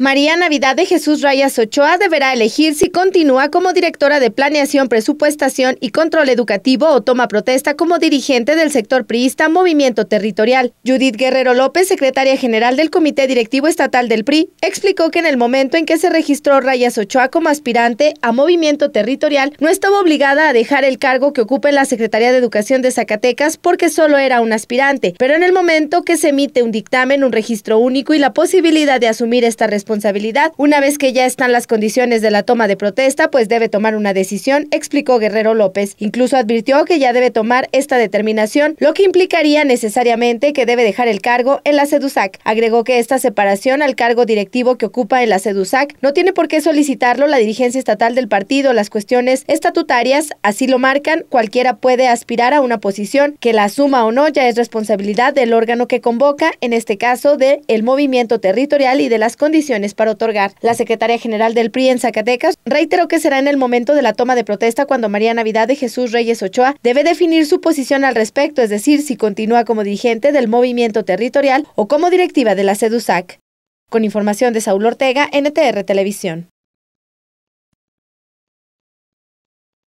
María Navidad de Jesús Rayas Ochoa deberá elegir si continúa como directora de Planeación, Presupuestación y Control Educativo o toma protesta como dirigente del sector priista Movimiento Territorial. Judith Guerrero López, secretaria general del Comité Directivo Estatal del PRI, explicó que en el momento en que se registró Rayas Ochoa como aspirante a Movimiento Territorial, no estaba obligada a dejar el cargo que ocupa en la Secretaría de Educación de Zacatecas porque solo era un aspirante, pero en el momento que se emite un dictamen, un registro único y la posibilidad de asumir esta responsabilidad, una vez que ya están las condiciones de la toma de protesta, pues debe tomar una decisión, explicó Guerrero López. Incluso advirtió que ya debe tomar esta determinación, lo que implicaría necesariamente que debe dejar el cargo en la CEDUSAC. Agregó que esta separación al cargo directivo que ocupa en la CEDUSAC no tiene por qué solicitarlo la dirigencia estatal del partido. Las cuestiones estatutarias así lo marcan. Cualquiera puede aspirar a una posición que la asuma o no ya es responsabilidad del órgano que convoca, en este caso del el movimiento territorial y de las condiciones para otorgar. La secretaria general del PRI en Zacatecas reiteró que será en el momento de la toma de protesta cuando María Navidad de Jesús Reyes Ochoa debe definir su posición al respecto, es decir, si continúa como dirigente del movimiento territorial o como directiva de la CEDUSAC. Con información de Saúl Ortega, NTR Televisión.